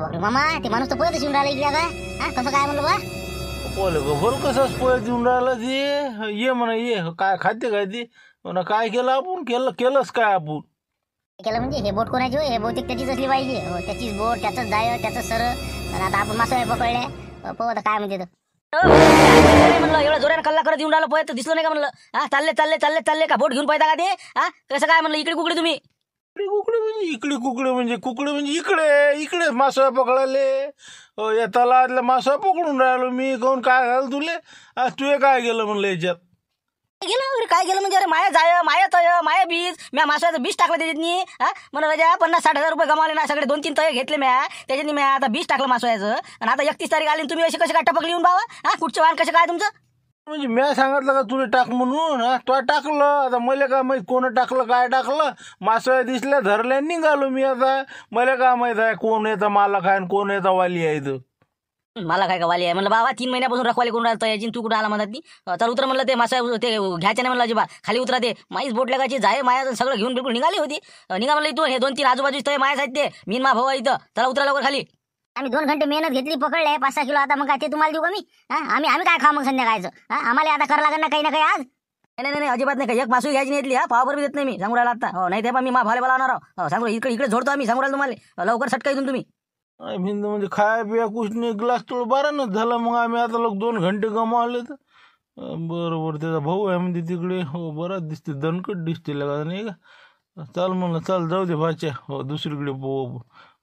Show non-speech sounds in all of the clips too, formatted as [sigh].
बापरे मामा ते माणूस तर पोयतच शिवून राहिला इकडे आता हा कसं काय म्हणलं बा ग बरं कसंच पोहे देऊन राहिलं ते ये म्हणा ये काय खाते काय ते म्हणा काय केलं आपण केलं केलंच काय आपण केलं म्हणजे हे बोट कोणाची होय? हे बहुतेक त्याचीच असली पाहिजे हो त्याचीच बोट त्याचं जाय त्याचं सर आता आपण मासा पकडले पोहत काय म्हणते काय म्हणलं एवढा जोरान कल्ला करत येऊन राहिलं पोहे तर दिसलो नाही का म्हणलं हा चालले चालले चालले चालले का बोट घेऊन पाहिजे का ते हा कसं काय म्हणलं इकडे कुकडे तुम्ही इकडे कुकडे म्हणजे इकडे कुकडे म्हणजे कुकडे म्हणजे इकडे इकडे मासा पकडाले येताला तलावातला मासा पकडून राहिलो मी कोण काय झालं तुले आज तुझे काय गेलं म्हणलं याच्यात गेलं काय गेलं म्हणजे अरे माया जाय माया तय माया बीज म्या माशाचं बीज टाकलं त्याच्यातनी हा म्हणून राजा पन्नास साठ हजार रुपये गमावले ना सगळे दोन तीन तय घेतले म्या त्याच्यानी मी आता बीज टाकलं मासवायचं आणि आता एकतीस तारीख आली तुम्ही असे कसे काय टपकली येऊन बाबा हा कुठचं वाहन कसं काय तुमचं म्हणजे मी सांगितलं का तुला टाक म्हणून तो टाकलं आता मला का माहीत कोण टाकलं काय टाकलं मासळ्या दिसल्या धरल्या निघालो मी आता मला का माहित आहे कोण येतं माला काय कोण येतं वाली आहे तर मला काय का वाली आहे म्हणलं बाबा तीन महिन्यापासून रखवाली कोण राहतो याची तू कुठं आला म्हणतात ती चल उतर म्हणलं ते मासा ते घ्यायचं नाही म्हणलं बा खाली उतरा ते माईच बोटल्या लगायची जाय माया सगळं घेऊन बिलकुल निघाली होती निघा म्हणलं तू हे दोन तीन आजूबाजू माया आहेत ते मीन मा भाऊ इथं चला उतरा लवकर खाली आम्ही दोन घंटे मेहनत घेतली पकडले पाच सहा किलो आता मग काय ते तुम्हाला देऊ का आम्ही आम्ही काय खा मग संध्याकाळचं हा आम्हाला आता करा लागेल काही ना काही आज नाही नाही नाही अजिबात नाही काही एक मासू घ्यायची नाही येतली हा पावर बी देत नाही मी सांगू राहिला आता हो नाही ते पण मी माझ्या भाले लावणार हो सांगू इकडे इकडे झोडतो आम्ही सांगू राहिलो तुम्हाला हो, लवकर सटका इथून तुम्ही आम्ही म्हणजे खाया पिया कुठ नाही ग्लास तुळ बरानच झालं मग आम्ही आता लोक दोन घंटे गमावले तर बरोबर त्याचा भाऊ आहे म्हणजे तिकडे हो बराच दिसते दणकट दिसते लगा नाही का चाल म्हणलं चाल जाऊ दे भाच्या हो दुसरीकडे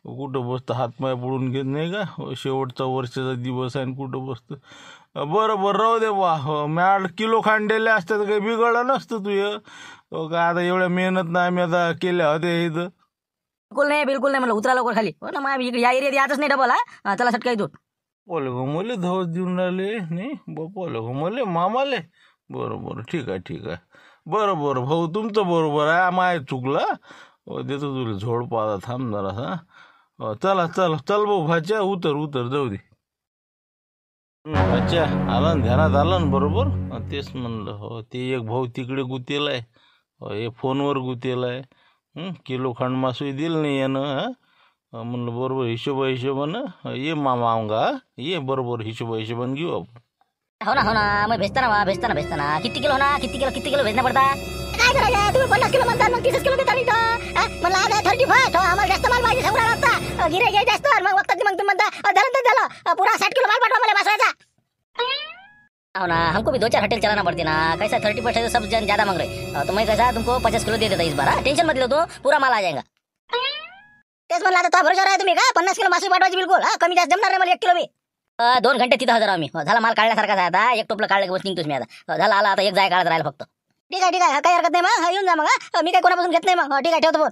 कुठं बसतं हातपाय पडून घेत नाही का शेवटचा वर्षाचा दिवस आहे आणि कुठं बसतं बरं बरं राहू दे वा मॅड किलो खांडेले असतात काही बिघडलं नसतं तू का आता एवढ्या मेहनत नाही आम्ही आता केल्या होते इथं बिलकुल नाही बिलकुल नाही मला उतरा लवकर खाली हो ना इकडे या एरियात यातच नाही डबल हा त्याला सटका बोल पोले गो मले धवस देऊन राहिले नाही बोल ग मले मामाले बरं बरं ठीक आहे ठीक आहे बरं बरं भाऊ तुमचं बरोबर आहे माय चुकला हो, देतो तुला झोड पाहता थांब जरा हा चला चल चल भाऊ भाच्या उतर उतर जाऊ दे अच्छा आला ध्यानात आला ना बरोबर तेच म्हणलं हो ते एक भाऊ तिकडे गुतेला आहे हो, हे फोनवर गुतेला आहे किलो खांड मासोई दिल नाही यानं हा म्हणलं बरोबर हिशोब हिशोबानं ये मामा अंगा ये बरोबर हिशोब हिशोबानं घेऊ आपण हो ना हो ना मग भेजताना वा भेजताना भेजताना किती किलो ना किती किलो किती किलो भेजना पडता काय करायचं तुम्ही पन्नास किलो म्हणता मग किलो देता नाही मला आता थर्टी फाय आम्हाला जास्त माल पाहिजे सांगून आता गिरे घे जास्त मग वक्त तुम्ही म्हणता झालं तर झालं पुरा साठ किलो माल पाठवा मला बसवायचा हो ना हमको भी दो चार हटेल चलाना पड़ती ना कैसा थर्टी परसेंट सब जन ज्यादा मांग रहे तो मैं कैसा तुमको पचास किलो दे देता इस बार टेंशन मत लो तो पूरा माल आ जाएगा तेच मला आता भरोसा आहे तुम्ही का पन्नास किलो मासे पाठवायची बिलकुल कमी जास्त जमणार नाही मला एक किलो मी दोन घंटे तिथं हजार आम्ही झाला माल काढल्यासारखा आता एक टोपला काढलं की निघतो तुम्ही आता झाला आला आता एक जाय काढत राहिला फक्त ठीक आहे ठीक आहे काय हरकत नाही मग येऊन जा मग मी काही कोणापासून घेत नाही मग ठीक आहे ठेवतो फोन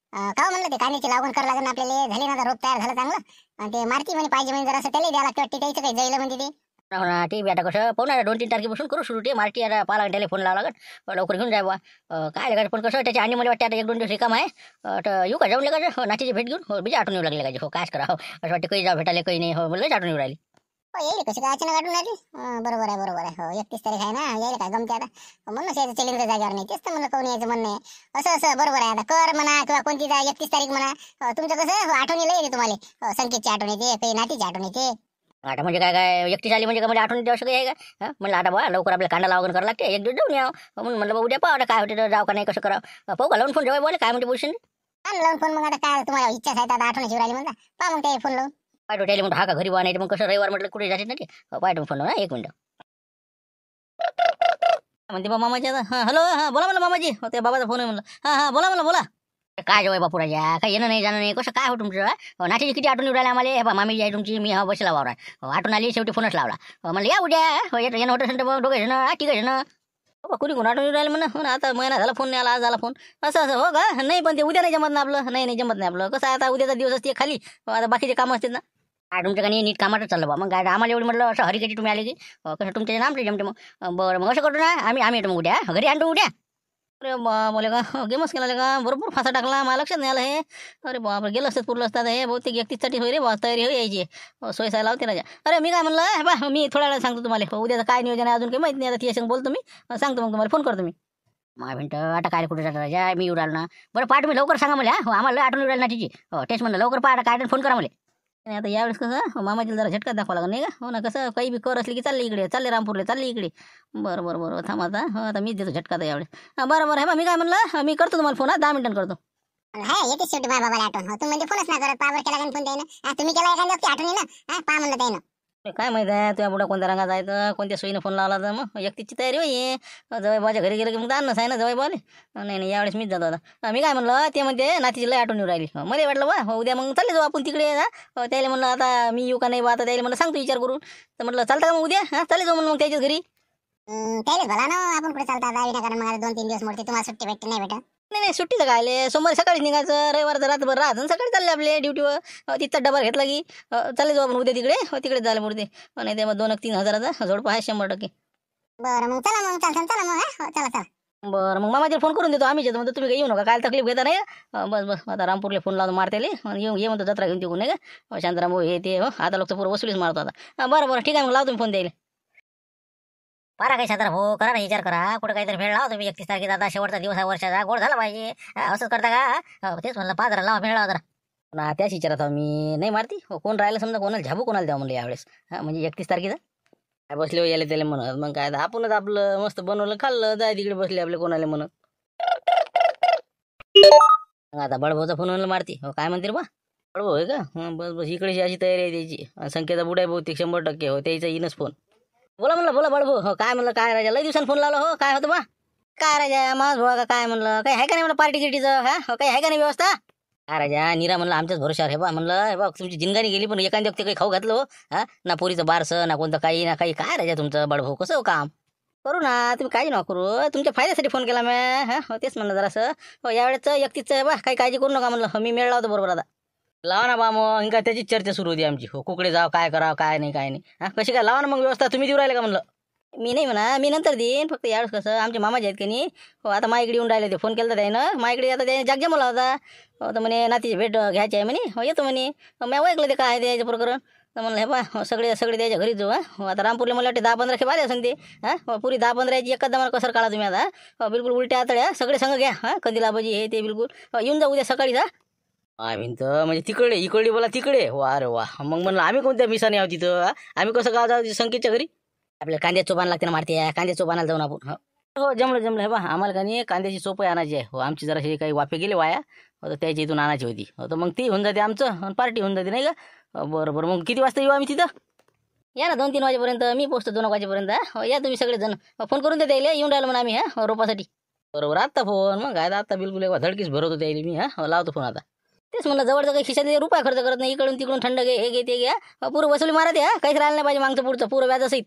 काव म्हणलं ते कांद्याची लागवण करावं लागेल आपल्याला झाले ना रोप तयार झालं चांगलं आणि ते मारती म्हणे पाहिजे म्हणजे जरासं त्याला द्यायला लागतं वाटते त्याचं काही जाईल म्हणजे ते हो ना ठीक आहे आता कसं पाहू दोन तीन तारखेपासून करू सुरू ते मारती आता पाला लागेल फोन लावला लागत लवकर घेऊन जाय बा काय लागत पण कसं त्याच्या आणि मला वाटतं आता एक दोन दिवस काम आहे तर येऊ का जाऊन लागायचं हो, नातीची भेट घेऊन हो बीजा आठवण येऊ लागले का हो काय करा हो असं वाटतं काही जाऊ भेटायला काही नाही हो लयच आठवण येऊ राहिली हो, येईल कशी काय अचानक आठवण आली बरोबर आहे बरोबर आहे हो एकतीस तारीख आहे ना यायला काय गमते आता म्हणून यायचं चलिंगच्या जागेवर नाही तेच तर म्हणलं कोण यायचं म्हणणं आहे असं असं बरोबर आहे आता कर म्हणा किंवा कोणती जा एकतीस तारीख म्हणा हो, तुमचं कसं हो, आठवणीला येते तुम्हाला संकेतची आठवण येते काही नातीची आठवण येते आठ म्हणजे काय काय एकतीस आली म्हणजे काय म्हणजे आठवण देऊ आहे का म्हणलं आता बा लवकर आपल्याला कांदा लावून करावं लागते एक दिवस जाऊन यावं म्हणून म्हणलं उद्या पाहू आता काय होते जाऊ का नाही कसं करावं पाहू का लावून फोन जेव्हा बोला काय म्हणजे बोलशील लावून फोन मग आता काय तुम्हाला इच्छा आहे आता आठवण शिवराली म्हणता पहा मग ते फोन लावून पाठव त्याला म्हणतो हा का घरी वा मग कसं रविवार म्हटलं कुठे जाते ना हो, फोन ना एक मिनिट म्हणते बा मामाजी आता हा हॅलो हा बोला म्हणलं मामाजी हो, ते बाबाचा फोन आहे म्हणलं हा हा बोला म्हणलं बोला काय जेवाय बापुरा या काय येणं नाही जाणं नाही कसं काय हो तुमचं हो, नाचीची किती आठवण राहिला आम्हाला हे बा तुमची मी हा बसला वावरा आठवण आली शेवटी फोनच लावला म्हणलं या उद्या येणं होतं सेंटर दोघे जण ठीक आहे कुणी कोण आठवून राहिलं म्हणून आता महिना झाला फोन नाही आला आज आला फोन असं असं हो का नाही पण ते उद्या नाही जमत नाही आपलं नाही नाही जमत नाही आपलं कसं आता उद्याचा दिवस असते खाली आता बाकीचे काम असते ना काय तुमच्या काही नीट कामाचं चाललं बा मग काय आम्हाला एवढं म्हटलं असं हरिकेची तुम्ही आले की कसं तुमच्या नाम ते जमते मग बरं मग असं करतो ना आम्ही आम्ही येतो मग उद्या घरी आणतो उद्या अरे मला का गेमच केला का भरपूर फासा टाकला मला लक्षात नाही आलं हे अरे बाप गेलं असतं पुरलं असतात हे बहुतेक व्यक्तीसाठी होई रे बा तयारी होई यायची सोय सायला होते ना अरे मी काय म्हणलं बा मी थोडा वेळा सांगतो तुम्हाला उद्याचं काय नियोजन आहे अजून काही माहिती नाही आता तिच्या बोलतो मी सांगतो मग तुम्हाला फोन करतो मी मा भिंट आता काय कुठे जाता राजा मी उडाल ना बरं पाठ मी लवकर सांगा मला हो, आम्हाला आठवण उडाल ना तिची हो टेस्ट म्हणलं लवकर पाठ काय फोन करा मला आणि आता यावेळेस कसं मामाजीला जरा झटका दाखवा लागला नाही का हो ना कसं काही बी कर असली की चालले इकडे चालले रामपूरला चालले इकडे बरं बरं बरं थांब आता हो आता मीच देतो झटका यावेळेस हां बरं बरं हे मी काय म्हणलं मी करतो तुम्हाला फोन हा दहा मिनिटांनी करतो आठवण हो तुम्ही फोनच ना करत पावर केला फोन तुम्ही आठवणी ना हा पा म्हणलं काय माहित आहे तुझ्या पुढे कोणत्या रंगाचा आहे तर कोणत्या सोयीनं फोन लावला तर मग एकतीची तयारी होई माझ्या घरी गेलं की मग दानच आहे ना बोल नाही नाही यावेळेस मीच जातो आता मी काय म्हणलं ते म्हणते नातीची लय आठवून येऊ राहिली मध्ये वाटलं बा हो उद्या मग चालले जाऊ आपण तिकडे त्याला म्हणलं आता मी येऊ का नाही बा आता त्याला म्हणलं सांगतो विचार करून तर म्हटलं चालतं का मग उद्या हां चालले जाऊ म्हणून मग त्याच्याच घरी त्याला भला ना आपण कुठे चालता आता कारण मग दोन तीन दिवस मोडते तुम्हाला सुट्टी भेटते नाही भेटा नाही नाही सुट्टीचं काय सोमवारी सकाळी निघायचं रविवारचं रातभर राहत सकाळी चालले आपले ड्युटीवर तिथं डबा घेतला की चालेल जाऊ आपण उद्या तिकडे तिकडे झाले उद्या नाही ते मग दोन तीन हजाराचा जोडप आहे शंभर टक्के बरं मग चला मग चला मग हो, चला चला बरं मग मामा फोन करून देतो आम्ही म्हणतो तुम्ही येऊ नका काय तकलीफ घेता नाही बस बस आता रामपूरला फोन लावून मारतेले येऊ ये म्हणतो जत्रा घेऊन तिकडून नाही का शांतराम हो हे ते हो, आता लोक पूर्ण वसुलीच मारतो आता बरं बरं ठीक आहे मग लावतो फोन द्यायला पारा काही साधार हो करा ना विचार करा कुठं काहीतरी मेळ लावा तुम्ही एकतीस तारखेचा आता शेवटचा दिवस आहे वर्षाचा गोड झाला पाहिजे असंच करता का तेच म्हणलं पाच लावा मेळ लावा जरा ना त्याच विचारात मी नाही मारती हो, कोण राहिला समजा कोणाला झाबू कोणाला द्या म्हणलं यावेळेस म्हणजे एकतीस तारखेचा काय बसले हो याले त्याला म्हणत मग काय आपणच आपलं मस्त बनवलं खाल्लं जाय तिकडे बसले आपले कोणाला म्हणत आता बडभाऊचा फोन मारती हो काय म्हणते बा बडभाऊ आहे का बस बस इकडे अशी तयारी आहे त्याची संख्येचा बुडाय बहुतेक शंभर टक्के हो त्याचा इनच फोन बोला म्हणलं बोला बडबू हो काय म्हणलं काय राजा लय दिवसान फोन लावला हो काय होतं बा काय राजा माझ भाऊ का काय म्हणलं काही आहे का नाही म्हणलं पार्टी गिटीचं हा हो काही आहे का नाही व्यवस्था काय राजा नीरा म्हणलं आमच्याच भरोशावर हे बा म्हणलं हे बा तुमची जिंगाणी गेली पण एखादी व्यक्ती काही खाऊ घातलं हो हा ना पोरीचं बारसं ना कोणतं काही ना काही काय राजा तुमचं भाऊ कसं हो काम करू ना तुम्ही काही नका करू तुमच्या फायद्यासाठी फोन केला मी हा हो तेच म्हणलं जरासं हो यावेळेस एकतीचं बा काही काळजी करू नका म्हणलं हो, मी मिळला लावतो बरोबर आता लावा ना बा मग इंका त्याचीच चर्चा सुरू होती आमची हो कुकडे जाव काय करावं काय नाही काय नाही हा कशी काय लावा ना मग व्यवस्था तुम्ही देऊ राहिले का म्हणलं मी नाही म्हणा मी नंतर देईन फक्त यावेळेस कसं आमचे मामाजी आहेत की नाही हो आता मायकडे येऊन राहिले ते फोन केला त्यानं माईकडे आता त्याने जग मला होता हो तर म्हणे नातीची भेट घ्यायची आहे म्हणे हो येतो म्हणे मी ऐकलं ते काय द्यायचं प्रकरण तर म्हणलं हे बा हो, सगळे सगळे द्यायच्या घरी जाऊ हो आता रामपूरला मला वाटते दहा पंधरा खेळ आले ते हा हो, पुरी दहा याची एकाच मला कसर काढा तुम्ही आता हो, बिलकुल उलट्या आतड्या सगळे संग घ्या कधी लाभाजी हे ते बिलकुल येऊन जाऊ उद्या सकाळी जा तर म्हणजे तिकडे इकडे बोला तिकडे वा अरे वा मग म्हणलं आम्ही कोणत्या मिसाने आहोत तिथं आम्ही कसं गाव जाऊ संकेतच्या घरी आपल्या कांद्या चोपान लागते ना मारते कांद्या चोपानाला जाऊन आपण हो जमलं जमलं हे बा आम्हाला का नाही कांद्याची चोपही आणायची आहे हो आमची जरा काही वाफे गेले वाया हो, तर त्याच्या इथून आणायची होती हो, तर मग ती होऊन जाते आमचं पार्टी होऊन जाते नाही का बरं बरं मग किती वाजता येऊ आम्ही तिथं या ना दोन तीन वाजेपर्यंत मी पोहोचतो दोन वाजेपर्यंत हो, या तुम्ही सगळेजण फोन करून देता येईल येऊन राहिलो म्हणून आम्ही हा रोपासाठी बरोबर आत्ता फोन मग आता आत्ता बिलकुल धडकीच भरवतो त्याला मी हा लावतो फोन आता तेच म्हणलं जवळचं काही खिशात रुपया खर्च करत नाही इकडून तिकडून थंड घे हे घे ते घ्या पूर वसुली मारा द्या काहीच राहिलं नाही पाहिजे मागचं पुढचं पूर व्याज असेल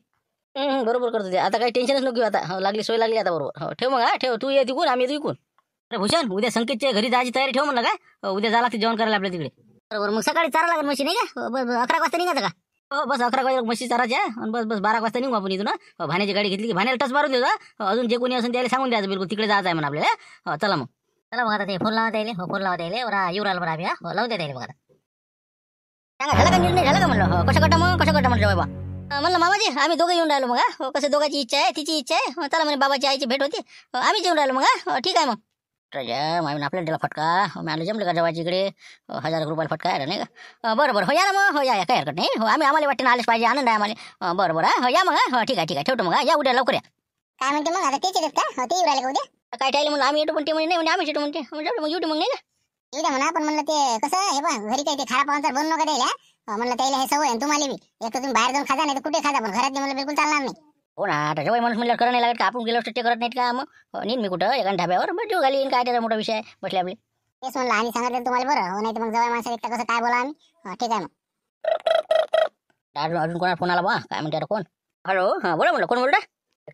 बरोबर करतो ते आता काही टेन्शनच नको आता हो, लागली सोय लागली आता बरोबर हो ठेव मग हा ठेव तू ये तिकून आम्ही तू अरे भूषण उद्या संकेतच्या घरी जायची तयारी ठेव म्हणलं काय हो, उद्या जा लागते जेवण करायला आपल्या तिकडे बरोबर मग सकाळी चारा लागेल मशीन नाही का हो, अकरा वाजता निघायचं का हो बस अकरा वाजता मशी आहे आणि बस बस बारा वाजता निघू आपण इथून भाण्याची गाडी घेतली की भाण्याला टच मारून देऊ अजून जे कोणी असून त्याला सांगून द्यायचं बिलकुल तिकडे जायचं आहे म्हणून आपल्याला चला मग चला बघा ते फोन लावा द्यायले हो फोन लावा द्यायले बरा येऊ राहिला आम्ही द्यायला बघा सांगा झाला का निर्णय झाला का म्हणलं हो कसं करता मग कसं करता बाबा म्हणलं मामाजी आम्ही दोघं येऊन राहिलो मग हो कसं दोघांची इच्छा आहे तिची इच्छा आहे चला म्हणजे बाबाची आईची भेट होती आम्ही येऊन राहिलो मग ठीक आहे मग जम आम्ही आपल्याला दिला फटका मी आलो जमलं का जवळची इकडे हजार रुपयाला फटका आहे नाही का बरं बरं हो या ना मग हो या काय हरकत नाही हो आम्ही आम्हाला वाटते आलेच पाहिजे आनंद आहे आम्हाला बरं बरं हो या मग हो ठीक आहे ठीक आहे ठेवतो मग या उद्या लवकर या काय म्हणते मग आता तेच का ते येऊ राहिले उद्या काय टायले म्हणून आम्ही येतो पण ते म्हणे नाही म्हणजे आम्ही येतो म्हणते म्हणजे मग येऊ मग नाही का येऊ म्हणा पण म्हणलं ते कसं हे पण घरी काही ते खराब पाहून तर बनू नका द्यायला म्हणलं त्याला हे सवय तुम्हाला बी एक तर तुम्ही बाहेर जाऊन खाजा नाही तर कुठे खाजा पण घरात म्हणलं बिलकुल चालणार नाही हो ना आता जेव्हा माणूस म्हणलं करा नाही लागत का आपण गेलो ते करत नाहीत का मग नीन मी कुठं एका ढाब्यावर मग जेव घालीन काय त्याचा मोठा विषय म्हटले बसले आपले तेच म्हणलं आणि सांगितलं तुम्हाला बरं हो नाही तर मग जवळ माणसं एकटा कसं काय बोला आम्ही ठीक आहे मग अजून अजून कोणा फोन आला बा काय म्हणते कोण हॅलो हां बोला म्हणलं कोण बोलता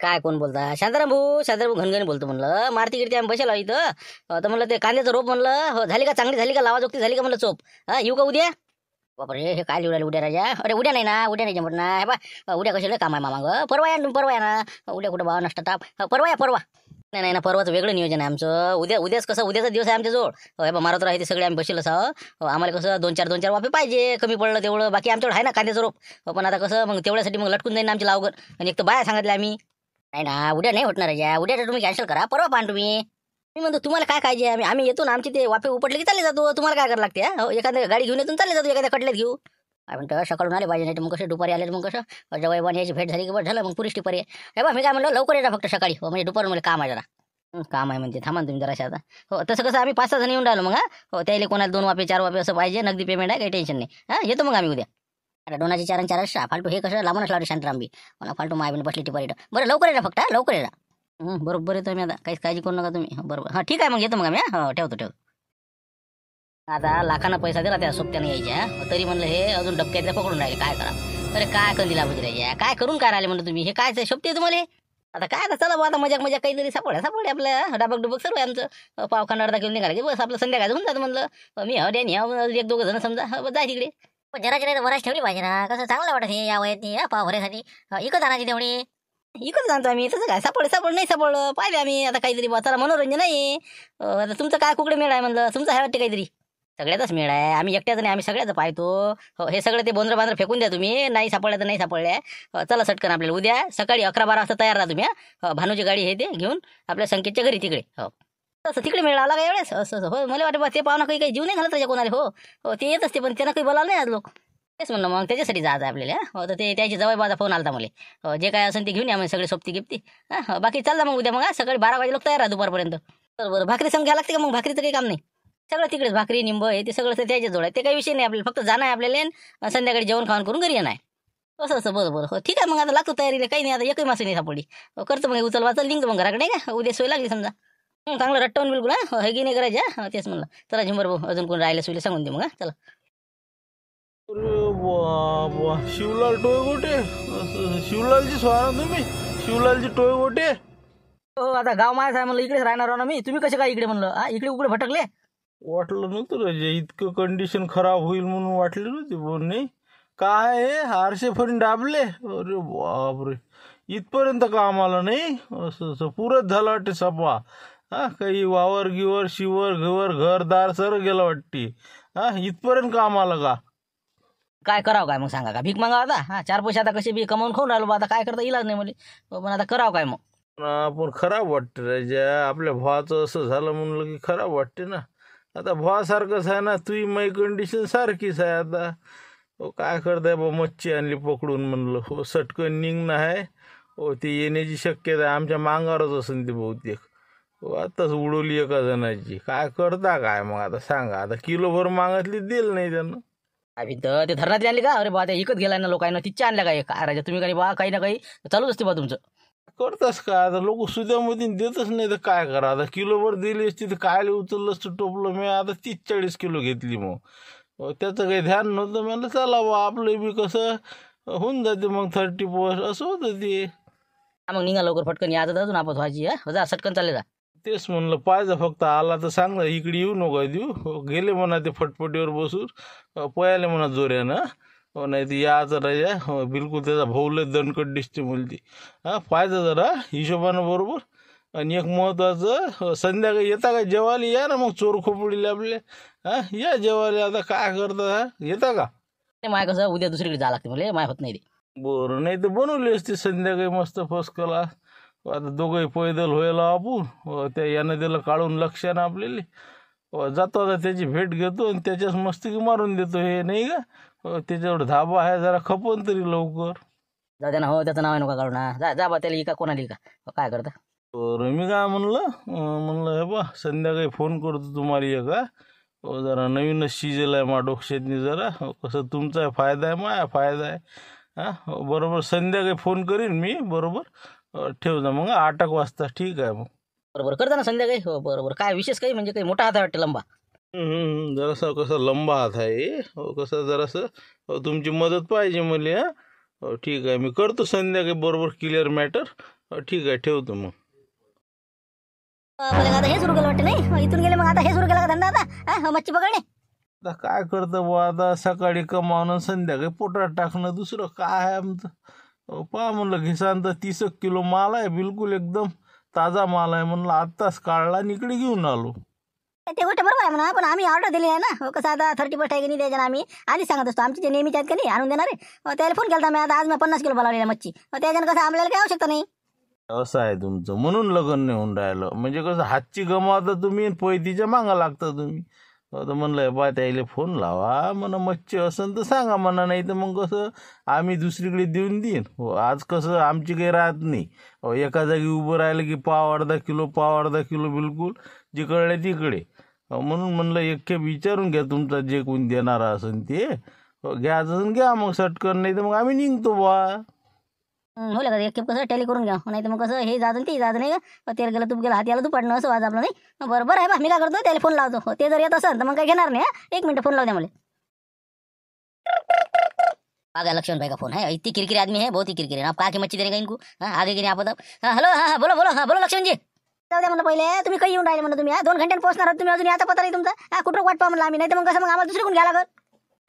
काय कोण बोलता शांताराम भाऊ शांताराम भाऊ घनघन बोलतो म्हणलं मारती गिरती आम्ही बसेला इथं तर म्हणलं ते कांद्याचं रोप म्हणलं हो झाली का चांगली झाली का जोगती झाली का म्हणलं चोप हा येऊ का उद्या बापरे हे काय लिहून उद्या राजा अरे उद्या नाही ना उद्या नाही जमत हे बा उद्या कशाला काम आहे मामा परवा या परवा या ना उद्या कुठं बाबा नसता ताप परवा या परवा नाही नाही ना परवाचं वेगळं नियोजन आहे आमचं उद्या उद्याच कसं उद्याचा दिवस आहे आमच्याजवळ हे बा मारत राहते सगळे आम्ही बसेल असं आम्हाला कसं दोन चार दोन चार वाफे पाहिजे कमी पडलं तेवढं बाकी आमच्याकडे आहे ना कांद्याचं रोप पण आता कसं मग तेवढ्यासाठी मग लटकून जाईन आमची लावगर आणि एक तर बाया सांगितलं आम्ही नाही ना उद्या नाही होणार या उद्या तुम्ही कॅन्सल करा परवा पाहा तुम्ही मी म्हणतो तुम्हाला काय काय आम्ही आम्ही येतो ना आमची ते वाफे उपटले की चालले जातो तुम्हाला काय करावं लागते हो एखाद्या गाडी घेऊन येतून चालले जातो एखाद्या कटल्यात घेऊ म्हणतो सकाळून आले पाहिजे नाही मग कसं दुपारी आले मग कसं जवळ याची भेट झाली की बरं झालं मग पुष्टी टिपारी आहे बा मी काय म्हणलं लवकर येतात फक्त सकाळी हो म्हणजे दुपार मला काम आहे जरा काम आहे म्हणजे थांबा तुम्ही जरा आता हो तसं कसं आम्ही पाच सहा जण येऊन राहिलो मग हो त्याला कोणाला दोन वापे चार वापे असं पाहिजे नगदी पेमेंट आहे काही टेन्शन नाही हां येतो मग आम्ही उद्या आता डोनाची चारण चार असा फालतू हे कसं लांबूनच लावले शांतरामबी मला फालतू मायबीन बसली ती बरं बरं लवकर येणार फक्त लवकर येणार बरोबर येतो मी आता काहीच काळजी करू नका तुम्ही बरोबर हां ठीक आहे मग येतो मग मी हा हो, ठेवतो ठेवतो आता लाखांना पैसा दिला त्या सोबत्याने यायच्या तरी म्हणलं हे अजून डबक्यातल्या पकडून राहिले काय करा अरे काय लाभ बुजरायच्या काय करून काय राहिले म्हणलं तुम्ही हे काय शोभते तुम्हाला आता काय आता चला आता मजाक मजा काहीतरी सापड्या सापड्या आपल्या डबक डुबक सर्व आमचं पावखाना अर्धा घेऊन निघाला बस आपलं संध्याकाळ होऊन जातं म्हणलं मी हव एक दोघं जण समजा जाय तिकडे पण जरा जरा वरास ठेवली पाहिजे ना कसं चांगलं वाटत हे या वयात या पावऱ्यासाठी इकत आणायची तेवढी इकत आणतो आम्ही तसं काय सापड सापड नाही सापडलं पाहिले आम्ही आता काहीतरी बसायला मनोरंजन नाही आता तुमचं काय कुकडे मेळ आहे म्हणलं तुमचं आहे वाटते काहीतरी सगळ्यातच मेळ आहे आम्ही एकट्याच नाही आम्ही सगळ्याचं पाहतो हो, हे सगळं ते बोंद्र बांद्र फेकून द्या तुम्ही नाही सापडलं तर नाही सापडलं चला सटकन आपल्याला उद्या सकाळी अकरा बारा वाजता तयार राहा तुम्ही भानूची गाडी हे ते घेऊन आपल्या संकेतच्या घरी तिकडे हो तसं तिकडे मिळाला लागा एवढेच असं असं हो मला वाटतं ते पाहुणा काही काही जीव नाही घालत त्याच्या कोणाला हो हो ते येत असते पण त्यांना काही बोलायला नाही आज लोक तेच म्हणलं मग त्याच्यासाठी जात आहे आपल्याला हो तर ते त्याची जवळ माझा फोन आला मला जे काय असेल ते घेऊन या म्हणजे सगळे सोपती गिपती हां हो, बाकी चालला मग उद्या मग सकाळी बारा वाजे लोक तयार आहे दुपारपर्यंत बरोबर भाकरी संग घ्यायला लागते का मग भाकरीचं काही काम नाही सगळं तिकडेच भाकरी निंब आहे ते सगळं त्याच्या जोड आहे ते काही विषय नाही आपल्याला फक्त जाणं आहे आपल्याला संध्याकाळी जेवण खाऊन करून घरी येणार आहे असं असं बरोबर हो ठीक आहे मग आता लागतो तयारीला काही नाही आता एकही मासे नाही सापडली हो, करतो मग उचल वाचल निघतो मग घराकडे का उद्या सोय लागली समजा चांगलं रट्टावून बिलकुल हो, हे की नाही करायचं हा तेच म्हणलं चला झिंबर भाऊ अजून कोण राहिले सुले सांगून दे मग चला शिवलाल टोय गोटे शिवलालची सोहा तुम्ही शिवलालची टोय गोटे हो आता गाव माझा आहे म्हणलं इकडेच राहणार हो ना मी तुम्ही कसे काय इकडे म्हणलं हा इकडे उकडे भटकले वाटलं नव्हतं रे इतकं कंडिशन खराब होईल म्हणून वाटले नव्हते बोलणे काय हे हारसे फन डाबले अरे बापरे इथपर्यंत काम आलं नाही असं असं पुरत झालं वाटते सपा हा काही वावर गिवर शिवर घर घरदार सर गेलं वाटते हा इथपर्यंत काम आलं का काय करावं काय मग सांगा का भीक मागा आता हा चार पैसे आता कसे बी कमावून खाऊन राहिलो बा आता काय करता इलाज नाही मला पण आता करावं काय मग पण खराब वाटते राजा आपल्या भावाचं असं झालं म्हणलं की खराब वाटते ना आता भावासारखंच आहे ना तुही माई कंडिशन सारखीच आहे आता ओ हो, काय करताय बा मच्छी आणली पकडून म्हणलं हो सटकन निघणं आहे हो ती येण्याची शक्यता आहे आमच्या मांगावरच असेल ती बहुतेक आताच उडवली एका जणाची काय करता काय मग आता सांगा आता किलोभर मागितली दिल नाही त्यानं अभि तर ते धरणात आले का अरे बा इकत गेला ना लोकांना तिच्या आणल्या काय काय राजा तुम्ही काही बा काही ना काही चालूच असते बा तुमचं करतास का आता लोक सुद्यामध्ये देतच नाही तर काय करा आता किलोभर दिली असती तर काय उचललं असतं टोपलं मी आता तीस चाळीस किलो घेतली मग त्याचं काही ध्यान नव्हतं म्हणलं चला बा आपलं बी कसं होऊन जाते मग थर्टी पोस्ट असं होतं ते मग निघा लवकर फटकन यायचं अजून आपण व्हायची हा जा सटकन चालले जा तेच म्हणलं पाहिजे फक्त आला तर सांग ना इकडे येऊ नका देऊ हो, गेले म्हणा ते फटफटीवर बसून पयाले म्हणा जोऱ्यानं हो नाही ते तर राजा हो, बिलकुल त्याचा लय दणकट दिसते मुलती हा पाहिजे जरा हिशोबानं बरोबर आणि एक महत्त्वाचं हो, संध्याकाळी येता का जेवाली या ना मग चोर खोपडी आपले हां या जेवाली आता काय करता येता का नाही माय कसं उद्या दुसरीकडे जावं लागते मला माय होत नाही रे बरं नाही तर बनवली असती संध्याकाळी मस्त क्लास आता दोघंही पैदल व्हायला आपण त्या यानं त्याला काढून लक्षानं आपल्याला जातो आता त्याची भेट घेतो आणि त्याच्याच मस्तकी मारून देतो हे नाही का त्याच्यावर धाबा आहे जरा खपून तरी लवकर जाऊ हो त्याचं नाव आहे नका काढू ना जा त्याला इका कोणाला का काय करता रमी मी काय म्हणलं म्हणलं हे बा संध्याकाळी फोन करतो तुम्हाला ओ जरा नवीनच शिजेल आहे मा डोक्षेतनी जरा कसं तुमचा फायदा आहे माया फायदा आहे हा बरोबर संध्याकाळी फोन करीन मी बरोबर ठेव ना मग आठ एक वाजता ठीक आहे मग बरोबर करता ना संध्याकाळी हो बरोबर काय विशेष काही म्हणजे काही मोठा हात आहे वाटतं लंबा जरास कसं लंबा हात आहे हो, कसं जरासं हो, तुमची मदत पाहिजे मला हा हो, ठीक आहे मी करतो संध्याकाळी बरोबर क्लिअर मॅटर हो, ठीक आहे ठेवतो मग आता हे सुरू केलं वाटतं नाही इथून गेले मग आता हे सुरू केला का धंदा आता मच्छी पकडणे काय करतो बो आता सकाळी कमावणं संध्याकाळी पोटात टाकणं दुसरं काय आमचं पहा म्हणलं घिसान तीस किलो माल आहे बिलकुल एकदम ताजा माल आहे म्हणलं आत्ताच काढला निकडे घेऊन आलो ते गोष्ट बरोबर आहे म्हणा पण आम्ही ऑर्डर दिली आहे ना हो कसं आता थर्टी फर्स्ट आहे की नाही द्यायच्या आम्ही आधी सांगत असतो आमची जे नेहमीचे आहेत का नाही आणून देणार आहे त्याला फोन केला मी आता आज मी पन्नास किलो बोलावलेला मच्छी त्याच्यानं कसं आम्हाला काही आवश्यकता नाही असं आहे तुमचं म्हणून लग्न नेऊन होऊन राहिलं म्हणजे कसं हातची गमावता तुम्ही पैतीच्या मागा लागता तुम्ही तर म्हणलं बा त्याला फोन लावा म्हणा मच्छी असन तर सांगा म्हणा नाही तर मग कसं आम्ही दुसरीकडे देऊन देईन हो आज कसं आमची काही राहत नाही एका जागी उभं राहिलं की पाव अर्धा किलो पाव अर्धा किलो बिलकुल जिकडले तिकडे म्हणून म्हणलं एक विचारून घ्या तुमचा जे कोण देणारा असेल ते हो, घ्यायचं घ्या मग सटकन नाही तर मग आम्ही निघतो बा हो का एक कसं टॅली करून घ्या नाही तर मग कसं हे जात ते जात नाही तेल गेलं तूप गेलं हात याला तू पडणं असं वाज आपला नाही बरोबर आहे बा मी काय करतो त्याला फोन लावतो ते जर येत असेल तर मग काय घेणार नाही एक मिनिट फोन द्या मला आगा लक्ष्मण भाई का फोन आहे इतकी किरकिरी आदमी आहे बहुत ही किरकिरी आप काकी मच्छी देने का इनको आगे गिरे आप बोला हेलो हाँ बोलो बोलो हाँ बोलो लक्ष्मण जी जाऊ द्या म्हणलं पहिले तुम्ही काही येऊन राहिले म्हणून तुम्ही दोन घंट्यानं पोहोचणार तुम्ही अजून याचा पत्ता नाही तुमचा हा कुठं वाट पाहा आम्ही नाही तर मग कसं मग आम्हाला दुसरीकडून घ्यायला ग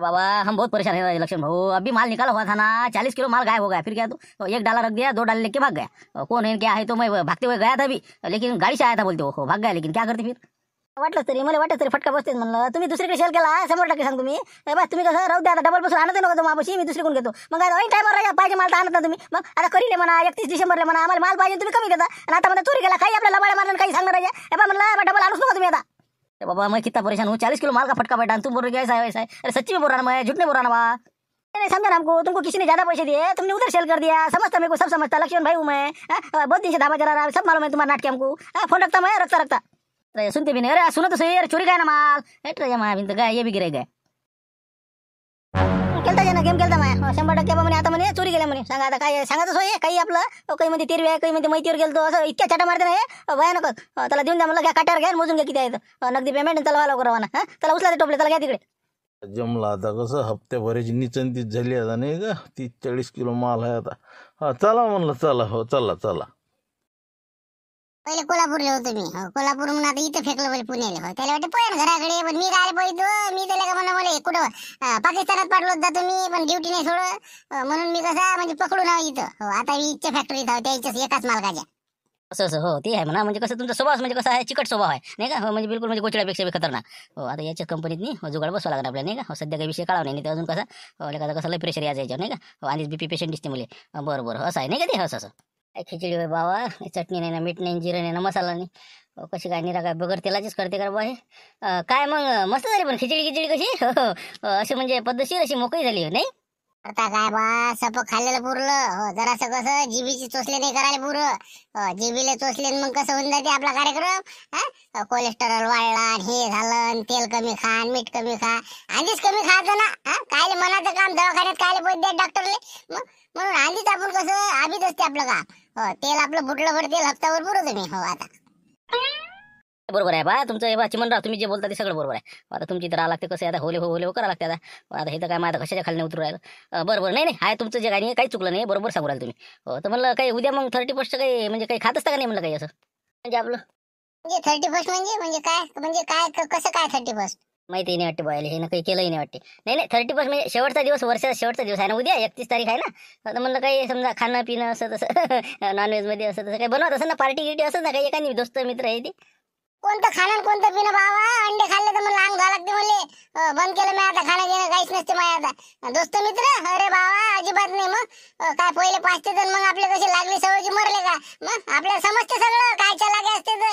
बाबा हम बहुत परेशान है इलेक्शन भाऊ अभी माल निकाला हुआ था ना चालीस किलो माल गायब हो गया फिर क्या तो एक डाला रख दिया दो डाले लेके भाग गया कौन है क्या है तो मैं भागते हुए गया था अभी लेकिन गाड़ी से आया था बोलते हो भाग गया लेकिन क्या करते फिर वाटला तरी मला वाटत तरी फटका बसते म्हणलं तुम्ही दुसरीकडे शेल केला समोर टाके सांग तुम्ही बस तुम्ही कसं राहू द्या डबल बसून आणत नका बस मी दुसरीकडून घेतो मग ऐन राहिला पाहिजे माल तर आणत ना तुम्ही मग आता करीले म्हणा एकतीस डिसेंबरला म्हणा आम्हाला माल पाहिजे तुम्ही कमी देता आणि आता मला चोरी केला काही आपल्याला बाळा मारला काही सांगणार राजा बा म्हणलं डबल आणूच नका तुम्ही आता बाबा मैं कितना परेशान हूँ चालीस किलो माल का फटका बैठा तुम बोल रहे ऐसा है अरे सच्ची में बोल रहा मैं झूठ नहीं बोल रहा बा नहीं समझा हमको तुमको किसी ने ज्यादा पैसे दिए तुमने उधर सेल कर दिया समझता मेरे को सब समझता लक्ष्मण भाई हूँ मैं हाँ, हाँ, बहुत दिन से धाबा चला रहा है सब मालूम है तुम्हारा नाटक हमको फोन हाँ, रखता मैं रखता रखता अरे सुनते भी नहीं अरे सुनो तो सही अरे चोरी गए ना माल हट रहा माँ ये भी गिरे गए ना गेम केलता माया शंभर टक्के म्हणे आता म्हणे चोरी गेल्या म्हणे सांगा आता काय सांगायचं सोय काही आपलं काही मध्ये तिरव्या काही मध्ये मैतीवर तो असं इतक्या छाटा मारते नाही भयानक त्याला देऊन द्या म्हणलं घ्या काट्यावर घ्या मोजून घ्या किती आहे नगदी पेमेंट त्याला वाला करा हा त्याला उचला ते टोपले त्याला घ्या तिकडे जमला आता कसं भरायची निचंतीच झाली आता नाही का तीस चाळीस किलो माल आहे आता हा चला म्हणलं चला हो चला चला पहिले कोल्हापूरले होतो मी हो, कोल्हापूर म्हणून आता इथं फेकलं पहिले पुण्याला हो त्याला वाटतं पोहे घराकडे पण मी काय पाहिजे मी त्याला का म्हणा बोले कुठं पाकिस्तानात पाठवलं होता तुम्ही पण ड्युटी नाही सोडं म्हणून मी कसा म्हणजे पकडून ना इथं हो आता मी इच्छा फॅक्टरीत आहो त्या एकाच मालकाच्या असं असं हो ते आहे म्हणा म्हणजे कसं तुमचा स्वभाव म्हणजे कसा आहे चिकट स्वभाव आहे नाही का हो म्हणजे बिलकुल म्हणजे गोचड्यापेक्षा बी खतरनाक हो आता याच्या कंपनीतनी हो जुगाड बसवा लागणार आपल्याला नाही का हो सध्या काही विषय काढावा नाही अजून हो, कसा हो कसं लय प्रेशर यायचं नाही का हो आणि बीपी पेशंट दिसते मुले बरोबर असं आहे नाही का ते असं असं खिचडी होय बाबा चटणी नाही ना मीठ नाही जिरं नाही ना मसाला नाही कशी काय निरा काय बगर तेलाचीच करते कर बाबा हे काय मग मस्त झाली पण खिचडी खिचडी कशी हो, हो. अशी म्हणजे पद्धतशीर अशी मोकळी झाली नाही आता काय बा सप खाल्लेलं पुरलं हो जरासं कसं जीबीची चोचले नाही करायला पुरं हो, जीबीले चोचले मग कसं होऊन जाते आपला कार्यक्रम कोलेस्ट्रॉल वाढला हे झालं तेल कमी खा मीठ कमी खा आधीच कमी खायचं ना कायले मनाचं काम दवाखान्यात कायले पैसे द्या डॉक्टरले मग म्हणून आधीच आपण कसं आधीच असते आपलं काम हो तेल आपलं बुटलं भर तेल हप्तावर तुम्ही हो आता बरोबर आहे बा तुमचं हे बा चिमनराव तुम्ही जे बोलता ते सगळं बरोबर आहे हो, आता तुमची तर लागते कसं आता होले हो होले हो करा लागते आता हो, आता हे तर काय माझ्या कशाच्या खाली उतरू राहिलं बरोबर नाही नाही हाय तुमचं जे काही नाही काही चुकलं नाही बरोबर सांगू राहिलं तुम्ही हो तर म्हणलं काही उद्या मग थर्टी फर्स्ट काही म्हणजे काही खात का नाही म्हणलं काही असं म्हणजे आपलं म्हणजे थर्टी फर्स्ट म्हणजे म्हणजे काय म्हणजे काय कसं काय थर्टी फर्स्ट माहिती नाही वाटते बॉयल हे नक्की काही केलंही नाही वाटते नाही नाही थर्टी फर्स्ट म्हणजे शेवटचा दिवस वर्षाचा शेवटचा दिवस आहे ना उद्या एकतीस तारीख आहे ना तर म्हणलं काही समजा खाणं पिणं असं तसं नॉनव्हेजमध्ये [laughs] असं तसं काही बनवत असं ना पार्टी गिटी असं ना काही एखादी दोस्त मित्र आहे ती कोणतं खाणं कोणतं पिणं बाबा अंडे खाल्ले तर मग अंग घाला लागते म्हणले बंद केलं मी आता खाणं घेणं काहीच नसते माझ्या आता दोस्त मित्र अरे बाबा अजिबात नाही मग काय पहिले पाचते जण मग आपले कसे लागले सवय मरले का मग आपल्याला समजते सगळं काय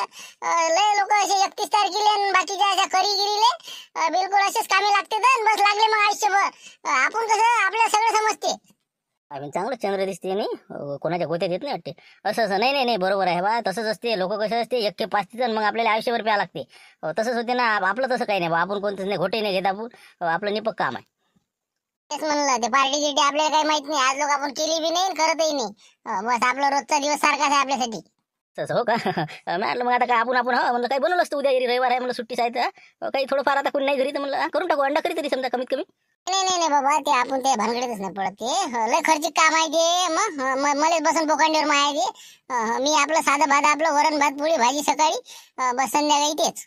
लय लोक असे एकतीस तारखेले बाकीच्या अशा करी गिरीले बिलकुल असेच कामे लागते तर बस लागले मग आयुष्यभर आपण कसं आपल्याला सगळं समजते आम्ही चांगलं चंद्र दिसते नाही कोणाच्या गोत्यात येत नाही वाटते असं असं नाही नाही बरोबर आहे बा तसंच असते लोक कसे असते एक ते पाच ते मग आपल्याला आयुष्यभर प्या लागते तसंच होते ना आपलं तसं काही नाही बा आपण कोणतंच नाही घोटे नाही घेत आपण आपलं निपक काम आहे तेच म्हणलं ते पार्टी गिर्टी आपल्याला काही माहित नाही आज लोक आपण केली बी नाही करतही नाही बस आपला रोजचा दिवस सारखाच आहे आपल्यासाठी तसं हो का म्हटलं मग आता काय आपण आपण हा हो, म्हणलं काय बनवलं असतं उद्या रविवार आहे म्हणलं सुट्टी आहे तर काही फार आता कोणी नाही घरी तर म्हणलं करून टाकू अंडा करी तरी समजा कमीत कमी नाही नाही नाही बाबा ते आपण ते भानगडीतच नाही पडत ते लय खर्चिक काम आहे ते मग मलाच बसून बोकांडीवर मग आहे ते मी आपलं साधं भात आपलं वरण भात पोळी भाजी सकाळी बस संध्याकाळी तेच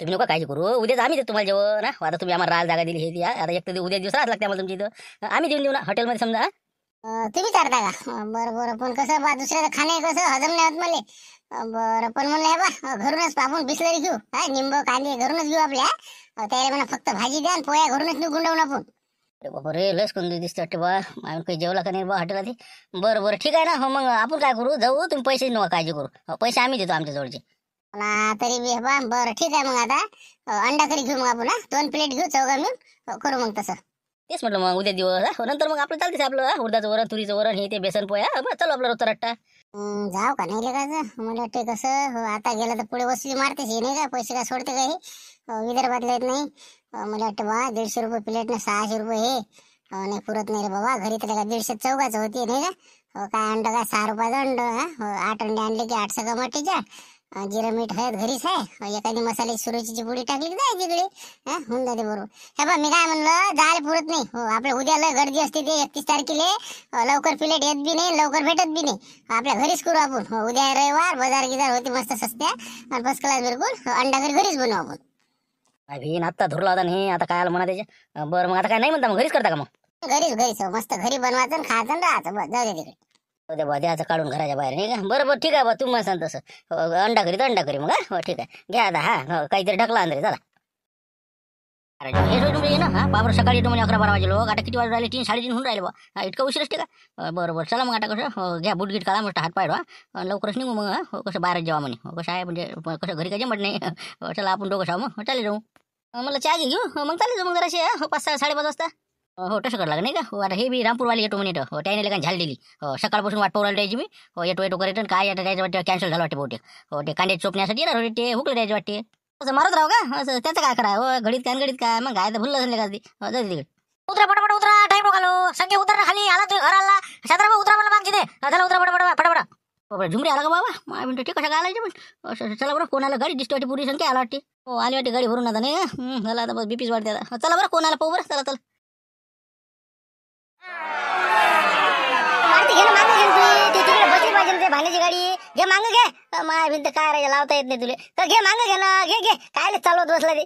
तुम्ही नका काळजी करू उद्याच आम्ही देतो तुम्हाला जेवण आता तुम्ही आम्हाला राज जागा दिली हे द्या आता एक तर उद्या दिवस राहत लागते आम्हाला तुमची इथं आम्ही देऊन देऊ ना हॉटेलमध्ये समजा तुम्ही करता का बरं बरं पण कसं बा दुसऱ्याचं खाणे कसं हजम नाही होत मला बरं पण म्हणलं हे बा घरूनच आपण बिसलरी घेऊ हा निंब कांदे घरूनच घेऊ आपल्या त्याला म्हणा फक्त भाजी द्या पोया घरूनच नेऊ गुंडवून आपण अरे बाबा रे लस कोणती दिसते वाटते बा काही जेवला का नाही बा हॉटेल ते बरं बरं ठीक आहे ना हो मग आपण काय करू जाऊ तुम्ही पैसे नका काळजी करू हो, पैसे आम्ही देतो आमच्या जवळचे ना तरी बी बा बरं ठीक आहे मग आता अंडा तरी घेऊ मग आपण दोन प्लेट घेऊ चौघा मी हो, करू मग तसं तेच म्हटलं मग उद्या दिवस हो, नंतर मग आपलं चालतेच आपलं उर्दाचं वरण तुरीचं वरण हे ते बेसन पोया चलो आपला रोजचा रट्टा जाऊ का नाही का मला वाटते कसं हो आता गेलं तर पुढे वसुली मारतेच हे नाही का पैसे का सोडते का हे हो, विदर्भातले येत नाही हो, मला वाटतं बा दीडशे रुपये प्लेट ना सहाशे रुपये हे नाही पुरत नाही रे बाबा घरी तर का दीडशे चौघाचं होती नाही का हो काय अंड काय सहा रुपयाचं अंड हा आठ अंडे आणले की आठ सगळं मटेच्या जिरा मीठ हळद घरीच आहे एखादी मसाले सुरुचीची पुडी टाकली जाय तिकडे होऊन जाते बरोबर हे बा मी काय म्हणलं जायला पुरत नाही हो आपल्या उद्या लय गर्दी असते ते एकतीस तारखेले लवकर प्लेट येत बी नाही लवकर भेटत बी नाही आपल्या घरीच करू आपण हो उद्या रविवार बाजार गिजार होती मस्त सस्त्या आणि फर्स्ट क्लास बिलकुल हो, अंडा घरी घरीच बनवू आपण भीन आता धुरला होता नाही आता काय आलं म्हणा बर बरं मग आता काय नाही म्हणता मग घरीच करता का मग घरीच घरीच हो, मस्त घरी बनवायचं खायचं राहतो बस जाऊ दे तिकडे बा द्याचं काढून घराच्या बाहेर नाही का बरोबर ठीक आहे बा तुम्ही सांग तसं हो, अंडा करीत अंडा करी मग हो ठीक आहे घ्या आता हा हो, काहीतरी ढकला अंदर चला ये ना हा बाबर सकाळी येतो म्हणजे अकरा बारा वाजे लोक हो. आता किती वाजून राहिले तीन साडेतीन होऊन राहिले बा इतका उशीर असते का बरोबर चला मग आता कसं घ्या बुटगीट काढा मस्त हात पाडवा लवकरच निघू मग हो कसं बाहेर जेवा म्हणे कसं आहे म्हणजे कसं घरी काय जमत नाही चला आपण दोघं शाव मग चालेल जाऊ मला चहा घेऊ मग चालेल मग जराशी पाच साडेपाच वाजता हो, हो तसं करावं लागेल नाही का हो आता हे मी वाली येतो मिनिट हो त्याने लगेच झाली दिली हो सकाळपासून वाट पाहून द्यायची मी हो येतो येतो करत काय आता त्याच्या वाटतं कॅन्सल झालं वाटते बहुतेक हो ते कांदे चोपण्यासाठी येणार होते ते हुकलं द्यायचे वाटते असं मारत राहू का असं त्याचं काय करा हो घडीत काय घडीत काय मग काय तर भुललं असेल का हो तिकडे उतरा पटापट उतरा टाईम रोखालो सगळे उतरा खाली आला तुम्ही घर आला शात्राबा उतरा मला मागची ते झाला उतरा पटापट फटाफट बाबा हो, झुमरी आला का बाबा मग म्हणतो ठीक कशा काय पण असं चला बरं कोणाला गाडी दिसतो वाटते पुरी संख्या आला वाटते हो आली वाटते गाडी भरून आता नाही का चला आता बस बीपीच वाटते हो, चला बरं कोणाला पाहू बरं चला चला भानेची गाडी घे मांग घे माय भिंत काय राहायला लावता येत नाही तुले तर घे मांग घे ना घे घे काय चालवत बसला रे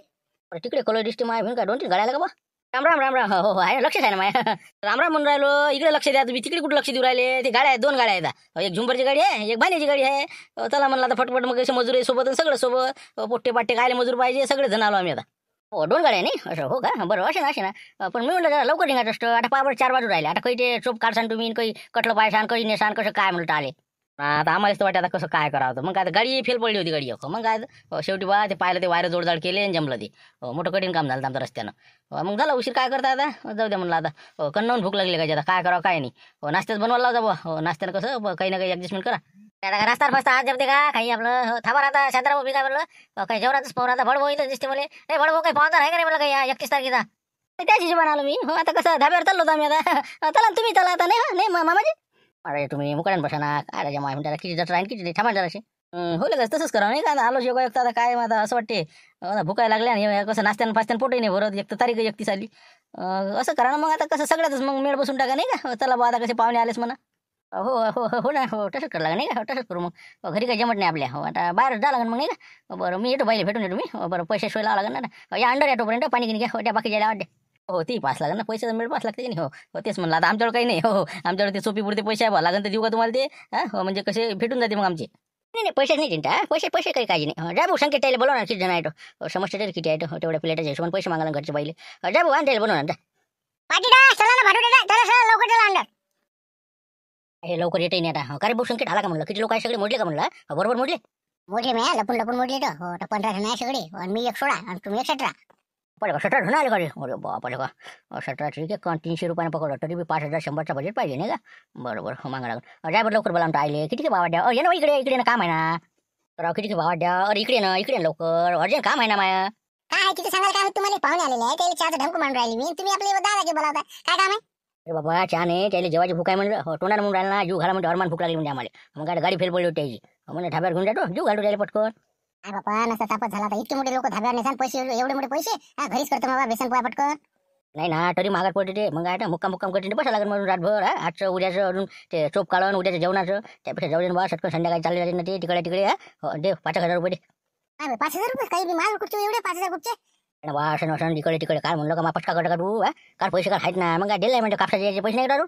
तिकडे कलर डिस्ट्रिक्ट माय भिंत का दोन गाड्या का बा राम राम राम राम हो हो, हो. आहे लक्षच आहे ना माया [laughs] राम राम म्हणून राहिलो इकडे लक्ष द्या तुम्ही तिकडे कुठे लक्ष देऊ राहिले ते गाड्या आहेत दोन गाड्या आहेत एक झुंबरची गाडी आहे एक भाण्याची गाडी आहे चला म्हणला आता फटफट मग मजूर आहे सोबत सगळं सोबत पोट्टे पाट्टे काय मजूर पाहिजे सगळे जण आलो आम्ही आता हो दोन नाही असं हो का बरं असे ना असे ना पण मी लवकर निघा असतं आता पावर चार बाजू राहिले आता काही ते चोप काढसान तुम्ही काही कटलं पायसान नाही नेसान कसं काय म्हणलं आले आता आम्हालाच तर वाटतं आता कसं काय करावं मग काय गाडी फेल पडली होती गाडी मग काय शेवटी बा ते पाहिलं ते वायर जोडजाड केले आणि जमलं ते मोठं कठीण काम झालं आमच्या रस्त्यानं मग झालं उशीर काय करता आता जाऊ दे म्हणलं आता कन्नावून भूक लागली काय आता काय करावं काय नाही नाश्त्यात बनवायला लावता नाश्त्यानं कसं काही ना काही ॲडजस्टमेंट करा आता रस्त्यावर बसता आज जमते का काही आपलं हो, थांबा आता शांतराव मी काय म्हणलं काही जेवणातच पाहून आता भडभाऊ इथं दिसते मला नाही भडभाऊ काही आहे का नाही मला काही एकतीस तारखेचा त्याच हिशोबान आलो मी हो आता कसं धाब्यावर चाललो होतो आम्ही आता चला तुम्ही चला आता नाही हा नाही मामा मामाजी अरे तुम्ही मुकाड्यान बसा ना काय राजा माय म्हणता किती जरा किती नाही हो लगेच तसंच करा नाही का आलो योगा एक आता काय मला असं वाटते भुकाय लागल्या आणि कसं नाश्त्यानं पाचत्यानं पोटही नाही भरत एक तारीख एकतीस आली असं करा ना मग आता कसं सगळ्यातच मग मेळ बसून टाका नाही का चला बा आता कसे पाहुणे आलेस म्हणा हो हो हो हो ना हो तसंच करा लागेल नाही का हो, तसंच करू मग हो, घरी काही जमत नाही आपल्या हो आता बाहेर जा लागेल मग नाही का बरं मी येतो बाईला भेटून येतो मी हो, बरं पैसे सोय लावा लागेल ना या अंडर या पाणी घेणे घ्या हो बाकी जायला वाटते हो ती पास लागेल ना पैसे मिळ पास लागते की नाही हो तेच म्हणलं आता आमच्याकडे काही नाही हो आमच्याकडे ते सोपी पुरते पैसे आहे लागेल देऊ का तुम्हाला ते हां म्हणजे कसे भेटून जाते मग आमचे नाही नाही पैसेच नाही चिंता पैसे पैसे काही काही नाही जा भाऊ संकेत बोलव ना किती जण आहे समस्या तरी किती आहे तेवढ्या प्लेटाच्या पैसे मागायला घरचे पहिले जा भाऊ आणि त्याला बोलव ना पाटीदा चला ना लवकर हे लवकर येते नाही आता अरे का रे का म्हणलं किती लोक आहे सगळे मोडले का म्हणलं बरोबर मोडले मोडले मी लपून लपून मोडले तर हो तर पंधरा जण आहे सगळे आणि मी एक सोळा आणि तुम्ही एक सतरा पडे सतरा झाले आले का अरे बापरे का सतरा ठीक आहे तीनशे रुपयाने पकडलं तरी मी पाच हजार शंभरचा बजेट पाहिजे नाही का बरोबर हो मागा लागलं ड्रायव्हर लवकर बोला आले किती बाबा द्या अ, ये ना इकडे इकडे ना काम आहे ना तर किती बाबा द्या अरे इकडे ना इकडे ना लवकर अर्जंट काम आहे ना माया काय किती तिथे सांगाल काय तुम्हाला पाहुणे आलेले आहे त्याला चार ढंक मांडून राहिली मी तुम्ही आपले दादाजी बोलावता काय काम आहे अरे बाबा छान आहे त्याला जेवायची भूक आहे म्हणलं हो म्हणून राहिला ना जीव घाला म्हणजे हरमान भूक लागली म्हणजे आम्हाला मग गाडी गाडी फेल पडली होती म्हणजे ढाब्यावर घेऊन जातो जीव घालू त्याला पटकन हा बाबा नसा तापत झाला इतके मोठे लोक धाब्यावर नेसान पैसे एवढे मोठे पैसे हा घरीच करतो बाबा बेसन पोया पटकन नाही ना तरी मागात पडते ते मग आता मुक्काम मुक्काम करते बसा लागेल म्हणून रातभर हा आजचं उद्याचं अजून ते चोप काढून उद्याचं जेवणाचं त्यापेक्षा जाऊ दे बा सटकन संध्याकाळी चालले जाते ना ते तिकडे तिकडे हा हो, दे पाच हजार रुपये दे पाच हजार रुपये काही मी माल कुठचे एवढे पाच हजार कुठचे वासन वाशन इकडे तिकडे काय म्हणलं का मापट का कडका तू काय पैसे काय आहेत ना मग काय दिले म्हणजे कापसाचे पैसे नाही करू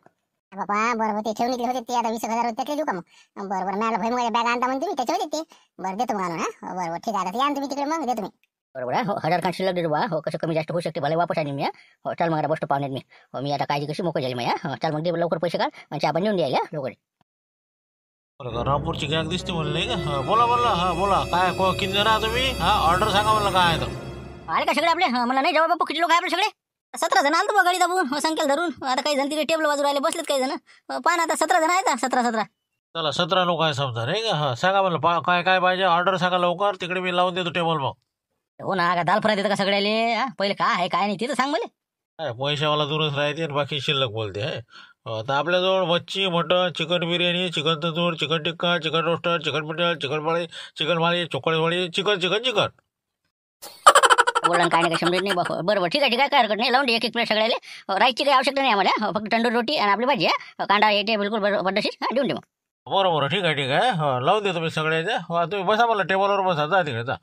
बाबा बरोबर ते ठेवून होते ते आता वीस हजार रुपये देऊ का मग बरोबर मी आलो भाई मग बॅग आणता म्हणते मी होते ते बरं देतो मग ना बरोबर ठीक आहे या तुम्ही तिकडे मग देतो मी बरोबर हो हजार खान शिल्लक देतो बा हो कसं कमी जास्त होऊ शकते भले वापस आणि मी हो चल मग बसतो पाहुण्यात मी हो मी आता काळजी कशी मोकळी झाली मी हो, चल मग दे लवकर पैसे काढ आणि चहा पण देऊन द्यायला लवकर रामपूरची गॅग दिसते म्हणलं का बोला बोला हा बोला काय किती जण तुम्ही हा ऑर्डर सांगा मला काय आहे आले का सगळे आपले हा, मला नाही जेव्हा बाबा किती लोक आहे आपले सगळे सतरा जण आलो बघा गाडी दाबून हो, संकेल धरून आता काही जण तिथे टेबल बाजूला आले बसलेत काही जण पान आता सतरा जण आहेत सतरा सतरा चला सतरा लोक आहे समजा नाही का सांगा मला काय काय पाहिजे ऑर्डर सांगा लवकर तिकडे मी लावून देतो टेबल मग हो ना का दाल फ्राय देतं का सगळ्याले पहिले काय आहे काय नाही ते तर सांग मला काय पैशावाला दूरच राहते आणि बाकी शिल्लक बोलते आहे आता आपल्याजवळ मच्छी मटण chicken biryani chicken tandoor chicken tikka chicken roaster chicken मिटल चिकन माळी चिकन माळी चोकळेवाळी चिकन चिकन चिकन बोला काय नाही शंभर नाही बरोबर ठीक आहे ठीक आहे काय हरकत नाही लावून एक एक प्लेट सगळ्याला राईसची काही आवश्यकता नाही आम्हाला फक्त तंदूर रोटी आणि आपली भाजी आहे कांदा हे ते बिलकुल हा देऊन देऊ बरोबर बरोबर ठीक आहे ठीक आहे हो लावून देतो तुम्ही सगळ्याच्या हो तुम्ही बसा मला टेबलवर बसा जा तिकडे जा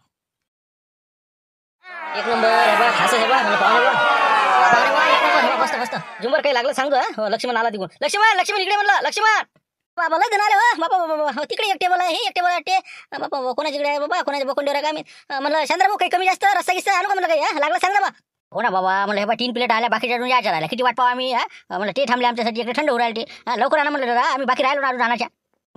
एक नंबर हे बा खास हे बा मला एक नंबर, मस्त मस्त झुंबर काही लागलं सांगतो हो, लक्ष्मण आला तिकडून लक्ष्मण लक्ष्मण इकडे म्हणलं लक्ष्मण बाबा लग्न आलं हो बाबा बाबा हो, तिकडे एक टेबल आहे हे एक टेबल वाटते बाबा कोणाच्याकडे आहे बाबा कोणाच्या तिकडे आहे काय मी म्हणलं चंद्रा भाऊ काही कमी जास्त रस्ता गिस्ता आणू का म्हणलं काही लागला सांग ना बा हो ना बाबा म्हणलं हे बा तीन प्लेट आल्या बाकीच्या अजून यायच्या किती वाट पाहू आम्ही म्हणलं ते थांबले आमच्यासाठी इकडे थंड होईल ते लवकर आणा म्हणलं आम्ही बाकी राहिलो ना अजून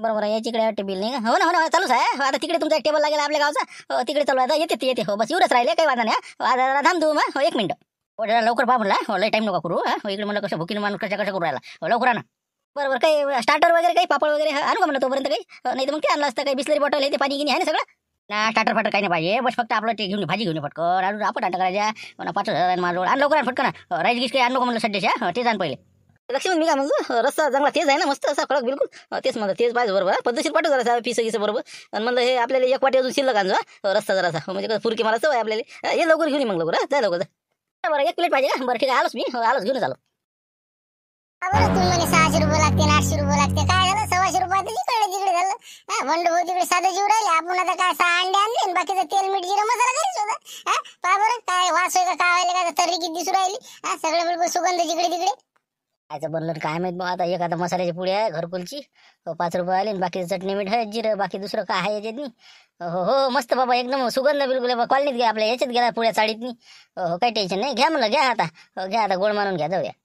बरोबर आहे तिकडे वाटते बिल नाही हो ना हो ना चालूच आहे आता तिकडे तुमचा एक टेबल लागेल आपल्या गावचा हो, तिकडे चालू आहे येते येते हो बस एवढंच राहिले काही वादा नाही थांब तू मग हो, एक मिनिट हो लवकर पा म्हणला हो लय टाईम नका करू हा इकडे म्हणलं कसं भुकीन माणूस कशा कशा करू राहिला लवकर आणा बरोबर काही स्टार्टर वगैरे काही पापड वगैरे आणू का म्हणलं तोपर्यंत काही नाही तर मग काय आणलं असतं काही बिस्लरी बॉटल ते पाणी गिनी आहे ना सगळं ना स्टार्टर फाटर काही नाही पाहिजे बस फक्त आपलं ते घेऊन भाजी घेऊन पटकन अजून आपण आटा करायच्या पाच हजार माझं आण लवकर आण फटकन राईस गिस काही आणू का म्हणलं सध्याच्या ते जाण पहिले लक्ष्मण मी काय म्हणतो रस्ता चांगला तेच आहे ना मस्त असा कडक बिलकुल तेच म्हणलं तेच पाहिजे बरोबर पद्धतशीर पाठव जरा पिस गिस बरोबर आणि म्हणलं हे आपल्याला एक वाटी अजून शिल्लक आणजा रस्ता जरासा हो, म्हणजे फुरकी मला सवय आपल्याला हे लवकर घेऊन मग लवकर जाय लवकर बरं एक प्लेट पाहिजे का बरं ठीक आहे आलोच मी हो, आलोच घेऊन आलो लागते आठशे रुपये लागते काय झालं सव्वाशे रुपयात इकडे तिकडे झालं हा भाऊ तिकडे साधं जीव राहिले आपण आता काय सहा अंडे आणले बाकीचं तेल मीठ जिरा मसाला घरी होता हा पा बरं काय वास होय का काय व्हायला काय तर्री किती दिसू राहिली हा सगळे बरोबर सुगंध जिकडे तिकडे आयचं बनलं काय माहित मग आता एखादा मसाल्याची पुढे आहे घरकुलची हो, पाच रुपये आले बाकीचं चटणी मीठ आहे जिरं बाकी दुसरं काय आहे याच्यात नाही हो हो मस्त बाबा एकदम सुगंध बिलकुल कॉलनीत घ्या आपल्या याच्यात गेला पुढ्या साडीतनी हो, हो काही टेन्शन नाही घ्या म्हणलं घ्या आता हो, घ्या आता गोड मारून घ्या जाऊया